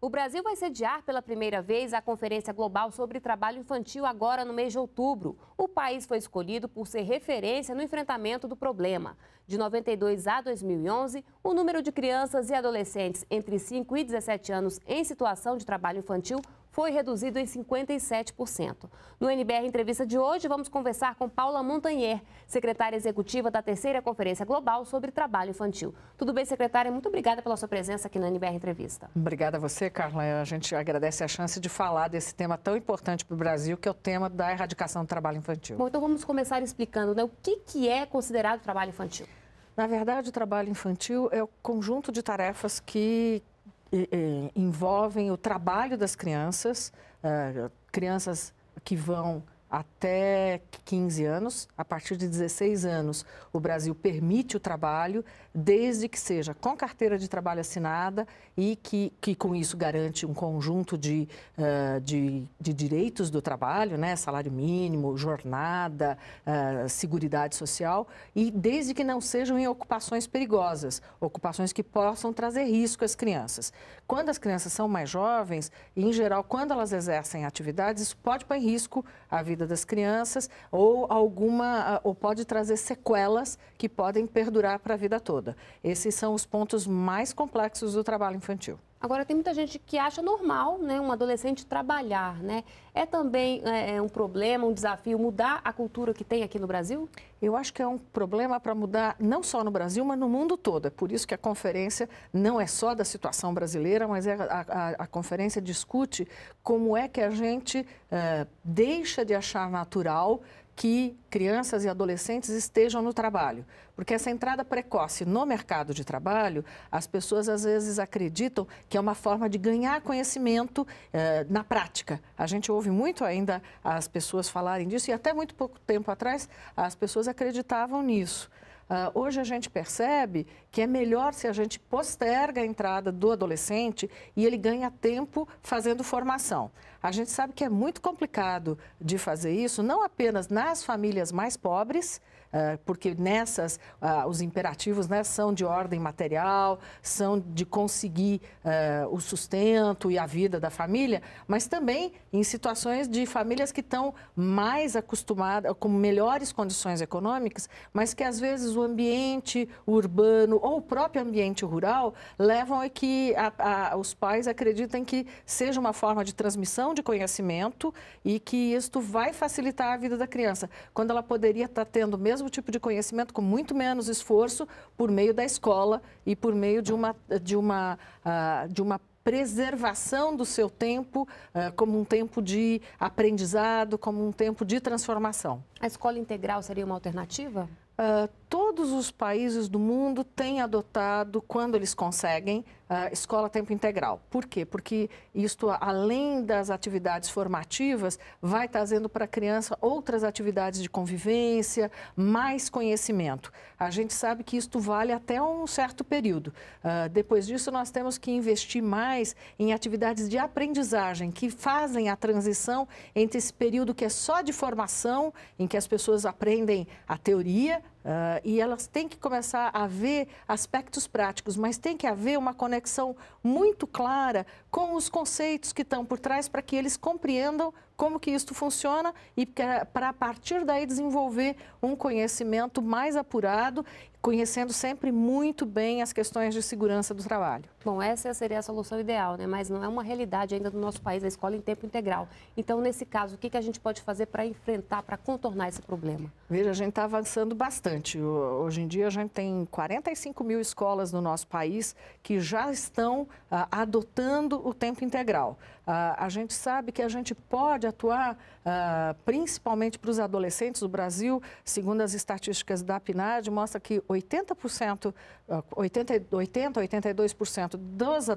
O Brasil vai sediar pela primeira vez a Conferência Global sobre Trabalho Infantil agora no mês de outubro. O país foi escolhido por ser referência no enfrentamento do problema. De 92 a 2011, o número de crianças e adolescentes entre 5 e 17 anos em situação de trabalho infantil foi reduzido em 57%. No NBR Entrevista de hoje, vamos conversar com Paula Montanier, secretária executiva da Terceira Conferência Global sobre Trabalho Infantil. Tudo bem, secretária? Muito obrigada pela sua presença aqui na NBR Entrevista. Obrigada a você, Carla. A gente agradece a chance de falar desse tema tão importante para o Brasil, que é o tema da erradicação do trabalho infantil. Bom, então vamos começar explicando né, o que, que é considerado trabalho infantil. Na verdade, o trabalho infantil é o conjunto de tarefas que, envolvem o trabalho das crianças, eh, crianças que vão até 15 anos. A partir de 16 anos, o Brasil permite o trabalho, desde que seja com carteira de trabalho assinada e que, que com isso garante um conjunto de, uh, de, de, direitos do trabalho, né? salário mínimo, jornada, uh, seguridade social, e desde que não sejam em ocupações perigosas, ocupações que possam trazer risco às crianças. Quando as crianças são mais jovens, em geral, quando elas exercem atividades, isso pode pôr em risco a vida vida das crianças ou alguma ah, ou pode trazer sequelas que podem perdurar para a vida toda. Esses são os pontos mais complexos do trabalho infantil. Agora, tem muita gente que acha normal né, um adolescente trabalhar, né? É também é, é, um problema, um desafio mudar a cultura que tem aqui no Brasil? Eu acho que é um problema para mudar não só no Brasil, mas no mundo todo. É por isso que a conferência não é só da situação brasileira, mas é a, a, a, conferência discute como é que a gente é, deixa de achar natural que crianças e adolescentes estejam no trabalho. Porque essa entrada precoce no mercado de trabalho, as pessoas às vezes acreditam que é uma forma de ganhar conhecimento eh, na prática. A gente ouve muito ainda as pessoas falarem disso e até muito pouco tempo atrás as pessoas acreditavam nisso. Uh, hoje a gente percebe que é melhor se a gente posterga a entrada do adolescente e ele ganha tempo fazendo formação. A gente sabe que é muito complicado de fazer isso, não apenas nas famílias mais pobres, ah, porque nessas, ah, os imperativos né, são de ordem material, são de conseguir ah, o sustento e a vida da família, mas também em situações de famílias que estão mais acostumadas, com melhores condições econômicas, mas que às vezes o ambiente urbano ou o próprio ambiente rural levam a que a, a, os pais acreditem que seja uma forma de transmissão de conhecimento e que isto vai facilitar a vida da criança, quando ela poderia estar tá tendo mesmo mesmo tipo de conhecimento com muito menos esforço por meio da escola e por meio de uma, de uma, ah, de uma preservação do seu tempo ah, como um tempo de aprendizado, como um tempo de transformação. A escola integral seria uma alternativa? Uh, todos os países do mundo têm adotado, quando eles conseguem, ah, escola tempo integral. Por quê? Porque isto, além das atividades formativas, vai trazendo para a criança outras atividades de convivência, mais conhecimento. A gente sabe que isto vale até um certo período. Ah, depois disso, nós temos que investir mais em atividades de aprendizagem que fazem a transição entre esse período que é só de formação, em que as pessoas aprendem a teoria, Uh, e elas têm que começar a ver aspectos práticos, mas tem que haver uma conexão muito clara com os conceitos que estão por trás para que eles compreendam como que isto funciona e é para a partir daí desenvolver um conhecimento mais apurado conhecendo sempre muito bem as questões de segurança do trabalho. Bom, essa seria a solução ideal, né? mas não é uma realidade ainda do nosso país, a escola em tempo integral. Então, nesse caso, o que, que a gente pode fazer para enfrentar, para contornar esse problema? Veja, a gente está avançando bastante. Hoje em dia, a gente tem 45 mil escolas no nosso país que já estão ah, adotando o tempo integral. Ah, a gente sabe que a gente pode atuar ah, principalmente para os adolescentes. do Brasil, segundo as estatísticas da PNAD, mostra que 80 80%, 80, 80 82% dos, ah,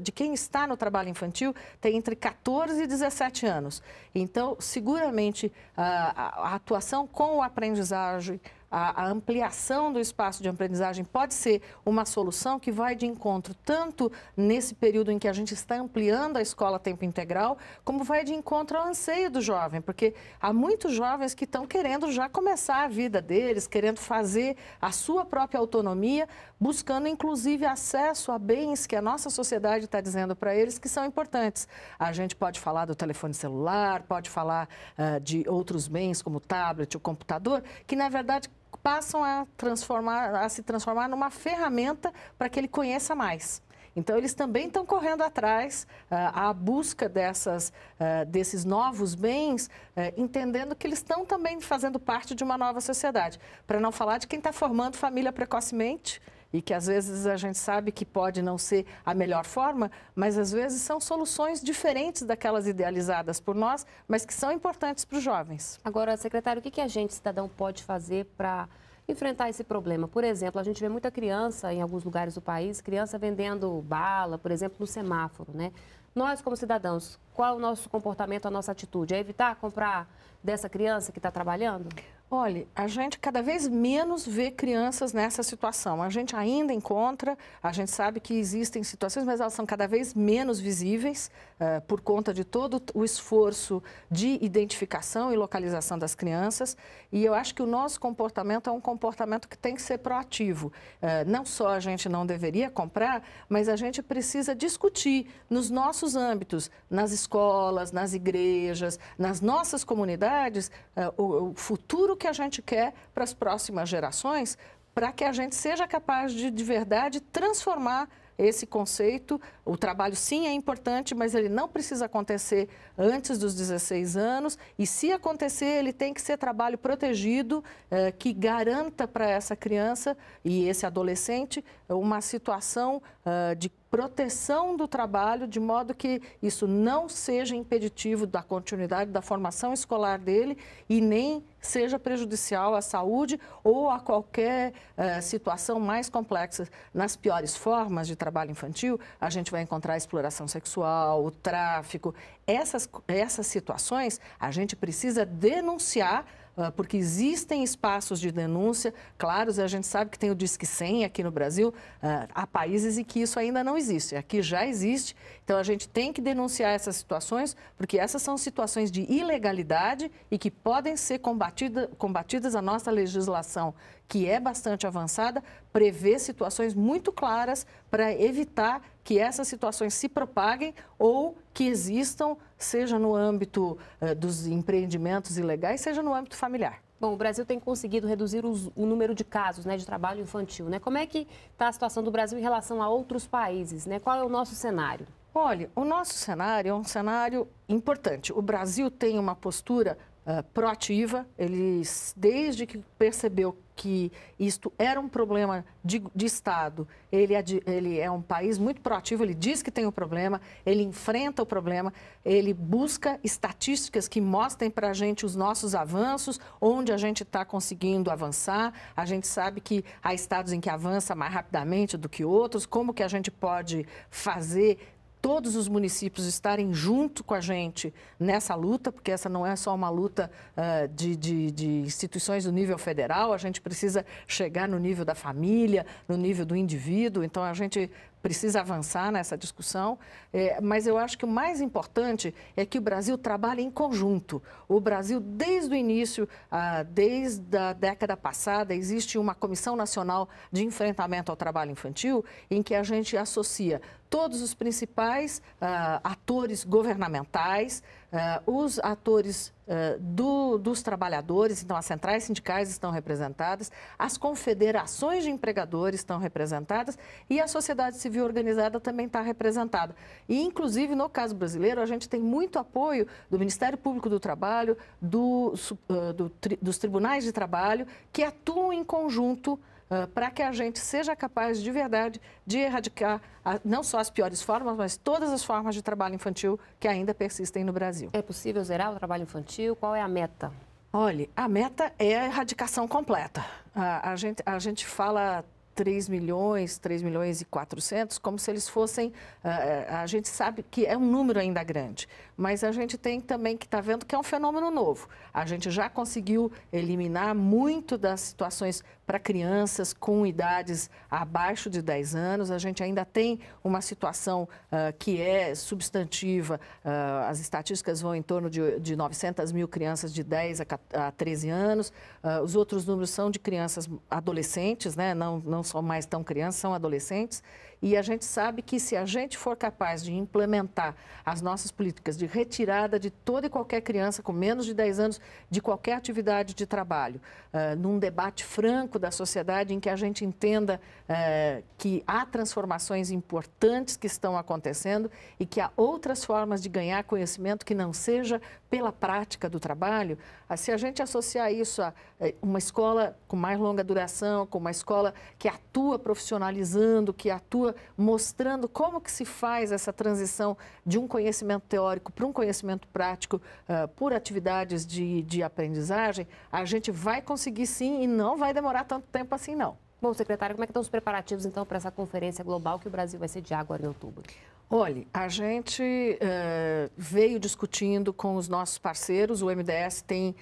de quem está no trabalho infantil tem entre 14 e 17 anos. Então, seguramente, ah, a, a atuação com o aprendizagem, a, a, ampliação do espaço de aprendizagem pode ser uma solução que vai de encontro tanto nesse período em que a gente está ampliando a escola a tempo integral, como vai de encontro ao anseio do jovem, porque há muitos jovens que estão querendo já começar a vida deles, querendo fazer a sua própria autonomia, buscando inclusive acesso a bens que a nossa sociedade está dizendo para eles que são importantes. A gente pode falar do telefone celular, pode falar uh, de outros bens como o tablet, o computador, que na verdade passam a, transformar, a se transformar numa ferramenta para que ele conheça mais. Então, eles também estão correndo atrás uh, à busca dessas, uh, desses novos bens, uh, entendendo que eles estão também fazendo parte de uma nova sociedade. Para não falar de quem está formando família precocemente, e que às vezes a gente sabe que pode não ser a melhor forma, mas às vezes são soluções diferentes daquelas idealizadas por nós, mas que são importantes para os jovens. Agora, secretário, o que, que a gente, cidadão, pode fazer para enfrentar esse problema? Por exemplo, a gente vê muita criança em alguns lugares do país, criança vendendo bala, por exemplo, no semáforo, né? Nós, como cidadãos, qual é o nosso comportamento, a nossa atitude? É evitar comprar dessa criança que está trabalhando? Olha, a gente cada vez menos vê crianças nessa situação. A gente ainda encontra, a gente sabe que existem situações, mas elas são cada vez menos visíveis uh, por conta de todo o esforço de identificação e localização das crianças. E eu acho que o nosso comportamento é um comportamento que tem que ser proativo. Uh, não só a gente não deveria comprar, mas a gente precisa discutir nos nossos âmbitos, nas escolas, nas igrejas, nas nossas comunidades, uh, o, o futuro que a gente quer para as próximas gerações, para que a gente seja capaz de, de verdade, transformar esse conceito. O trabalho, sim, é importante, mas ele não precisa acontecer antes dos 16 anos. E se acontecer, ele tem que ser trabalho protegido, eh, que garanta para essa criança e esse adolescente uma situação eh, de proteção do trabalho, de modo que isso não seja impeditivo da continuidade da formação escolar dele e nem seja prejudicial à saúde ou a qualquer eh, situação mais complexa. Nas piores formas de trabalho infantil, a gente vai encontrar a exploração sexual, o tráfico. Essas, essas situações a gente precisa denunciar ah, porque existem espaços de denúncia claros, a gente sabe que tem o Disque 100 aqui no Brasil, ah, há países em que isso ainda não existe. Aqui já existe então a gente tem que denunciar essas situações, porque essas são situações de ilegalidade e que podem ser combatida, combatidas. A nossa legislação, que é bastante avançada, prevê situações muito claras para evitar que essas situações se propaguem ou que existam, seja no âmbito eh, dos empreendimentos ilegais, seja no âmbito familiar. Bom, o Brasil tem conseguido reduzir os, o número de casos né, de trabalho infantil. Né? Como é que está a situação do Brasil em relação a outros países? Né? Qual é o nosso cenário? Olha, o nosso cenário é um cenário importante. O Brasil tem uma postura uh, proativa, ele, desde que percebeu que isto era um problema de, de Estado, ele é, de, ele é um país muito proativo, ele diz que tem o um problema, ele enfrenta o problema, ele busca estatísticas que mostrem para a gente os nossos avanços, onde a gente está conseguindo avançar. A gente sabe que há estados em que avança mais rapidamente do que outros, como que a gente pode fazer todos os municípios estarem junto com a gente nessa luta, porque essa não é só uma luta uh, de, de, de, instituições do nível federal, a gente precisa chegar no nível da família, no nível do indivíduo. Então, a gente precisa avançar nessa discussão, é, mas eu acho que o mais importante é que o Brasil trabalhe em conjunto. O Brasil, desde o início, ah, desde a década passada, existe uma Comissão Nacional de Enfrentamento ao Trabalho Infantil, em que a gente associa todos os principais ah, atores governamentais, Uh, os atores uh, do, dos trabalhadores, então as centrais sindicais estão representadas, as confederações de empregadores estão representadas e a sociedade civil organizada também está representada. E, inclusive, no caso brasileiro, a gente tem muito apoio do Ministério Público do Trabalho, do, uh, do, tri, dos tribunais de trabalho, que atuam em conjunto uh, para que a gente seja capaz de verdade de erradicar a, não só as piores formas, mas todas as formas de trabalho infantil que ainda persistem no Brasil. É possível zerar o trabalho infantil? Qual é a meta? Olha, a meta é a erradicação completa. A, a gente, a gente fala 3 milhões, 3 milhões e 400, como se eles fossem. A, ah, ah, a gente sabe que é um número ainda grande, mas a gente tem também que estar tá vendo que é um fenômeno novo. A gente já conseguiu eliminar muito das situações para crianças com idades abaixo de 10 anos. A gente ainda tem uma situação uh, que é substantiva. Uh, as estatísticas vão em torno de, de 900 mil crianças de 10 a, a 13 anos. Uh, os outros números são de crianças adolescentes, né? não, não são mais tão crianças, são adolescentes, e a gente sabe que se a gente for capaz de implementar as nossas políticas de retirada de toda e qualquer criança com menos de 10 anos de qualquer atividade de trabalho, uh, num debate franco da sociedade em que a gente entenda uh, que há transformações importantes que estão acontecendo e que há outras formas de ganhar conhecimento que não seja pela prática do trabalho, uh, se a gente associar isso a eh, uma escola com mais longa duração, com uma escola que atua profissionalizando, que atua mostrando como que se faz essa transição de um conhecimento teórico para um conhecimento prático uh, por atividades de, de aprendizagem, a gente vai conseguir sim e não vai demorar tanto tempo assim não. Bom, secretário, como é que estão os preparativos então para essa conferência global que o Brasil vai sediar agora em outubro? Olhe, a gente uh, veio discutindo com os nossos parceiros, o MDS tem uh,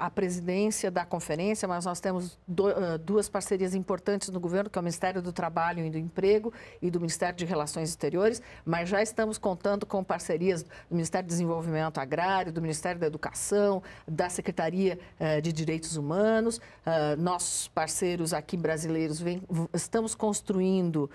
a presidência da conferência, mas nós temos do, uh, duas parcerias importantes no governo, que é o Ministério do Trabalho e do Emprego e do Ministério de Relações Exteriores, mas já estamos contando com parcerias do Ministério do Desenvolvimento Agrário, do Ministério da Educação, da Secretaria de Direitos Humanos. nossos parceiros aqui brasileiros, vem, estamos construindo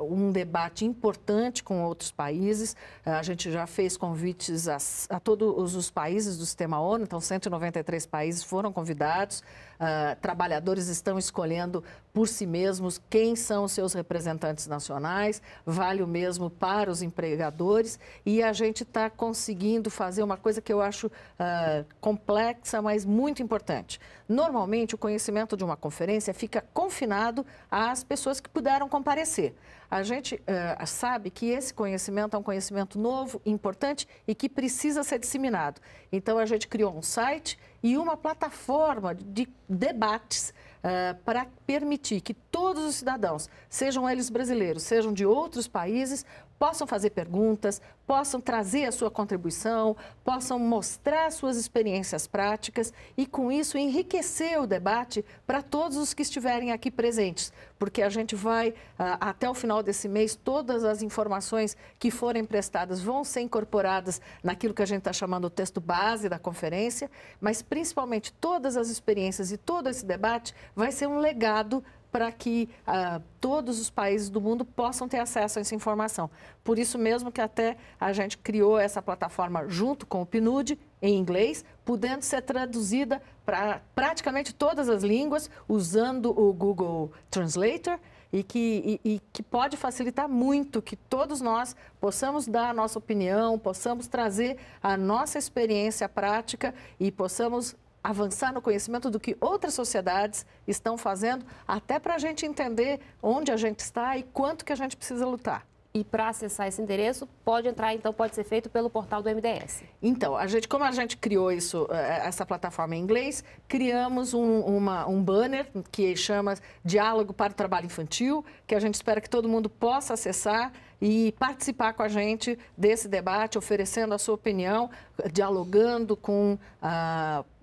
um debate importante convite com outros países. Ah, a gente já fez convites a, a todos os países do sistema ONU, então 193 países foram convidados. Ah, trabalhadores estão escolhendo por si mesmos quem são os seus representantes nacionais, vale o mesmo para os empregadores e a gente está conseguindo fazer uma coisa que eu acho uh, complexa, mas muito importante. Normalmente, o conhecimento de uma conferência fica confinado às pessoas que puderam comparecer. A gente uh, sabe que esse conhecimento é um conhecimento novo, importante e que precisa ser disseminado. Então, a gente criou um site e uma plataforma de debates uh, para permitir que todos os cidadãos, sejam eles brasileiros, sejam de outros países, possam fazer perguntas, possam trazer a sua contribuição, possam mostrar suas experiências práticas e, com isso, enriquecer o debate para todos os que estiverem aqui presentes, porque a gente vai, ah, até o final desse mês, todas as informações que forem prestadas vão ser incorporadas naquilo que a gente está chamando o texto base da conferência, mas principalmente todas as experiências e todo esse debate vai ser um legado para que uh, todos os países do mundo possam ter acesso a essa informação. Por isso mesmo que até a gente criou essa plataforma junto com o PNUD, em inglês, podendo ser traduzida para praticamente todas as línguas, usando o Google Translator, e que, e, e que pode facilitar muito que todos nós possamos dar a nossa opinião, possamos trazer a nossa experiência prática e possamos avançar no conhecimento do que outras sociedades estão fazendo, até para a gente entender onde a gente está e quanto que a gente precisa lutar. E para acessar esse endereço, pode entrar, então, pode ser feito pelo portal do MDS. Então, a gente, como a gente criou isso, eh, eh, essa plataforma em inglês, criamos um, uma, um banner que chama Diálogo para o Trabalho Infantil, que a gente espera que todo mundo possa acessar e participar com a gente desse debate, oferecendo a sua opinião, dialogando com a. Uh,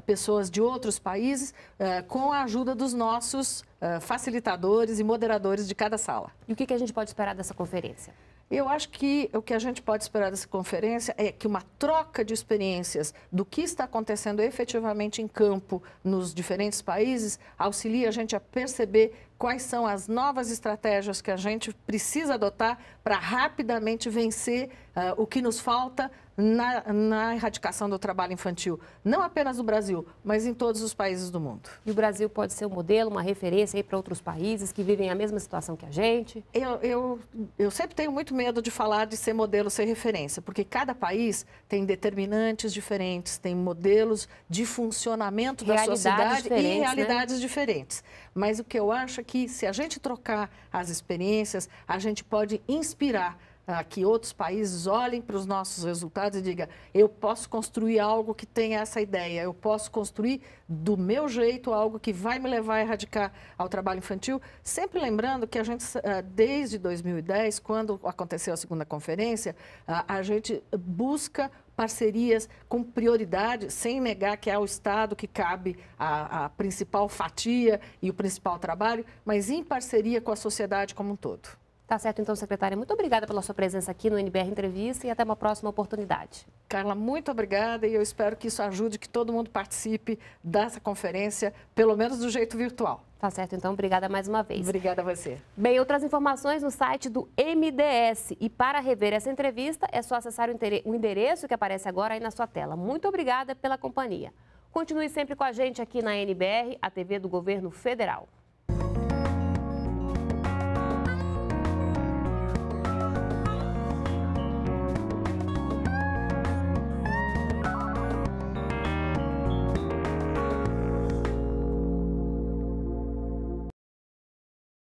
pessoas de outros países uh, com a ajuda dos nossos uh, facilitadores e moderadores de cada sala. E o que, que a gente pode esperar dessa conferência? Eu acho que o que a gente pode esperar dessa conferência é que uma troca de experiências do que está acontecendo efetivamente em campo nos diferentes países auxilie a gente a perceber quais são as novas estratégias que a gente precisa adotar para rapidamente vencer uh, o que nos falta na, na, erradicação do trabalho infantil, não apenas no Brasil, mas em todos os países do mundo. E o Brasil pode ser um modelo, uma referência para outros países que vivem a mesma situação que a gente? Eu, eu, eu sempre tenho muito medo de falar de ser modelo, ser referência, porque cada país tem determinantes diferentes, tem modelos de funcionamento da sociedade e né? realidades né? diferentes. Mas o que eu acho é que se a gente trocar as experiências, a gente pode inspirar a ah, que outros países olhem para os nossos resultados e digam: eu posso construir algo que tenha essa ideia, eu posso construir do meu jeito algo que vai me levar a erradicar o trabalho infantil. Sempre lembrando que a gente, ah, desde 2010, quando aconteceu a segunda conferência, ah, a gente busca parcerias com prioridade, sem negar que é o Estado que cabe a, a principal fatia e o principal trabalho, mas em parceria com a sociedade como um todo. Tá certo, então, secretária. Muito obrigada pela sua presença aqui no NBR Entrevista e até uma próxima oportunidade. Carla, muito obrigada e eu espero que isso ajude que todo mundo participe dessa conferência, pelo menos do jeito virtual. Tá certo, então, obrigada mais uma vez. Obrigada a você. Bem, outras informações no site do MDS. E para rever essa entrevista, é só acessar o endereço que aparece agora aí na sua tela. Muito obrigada pela companhia. Continue sempre com a gente aqui na NBR, a TV do Governo Federal.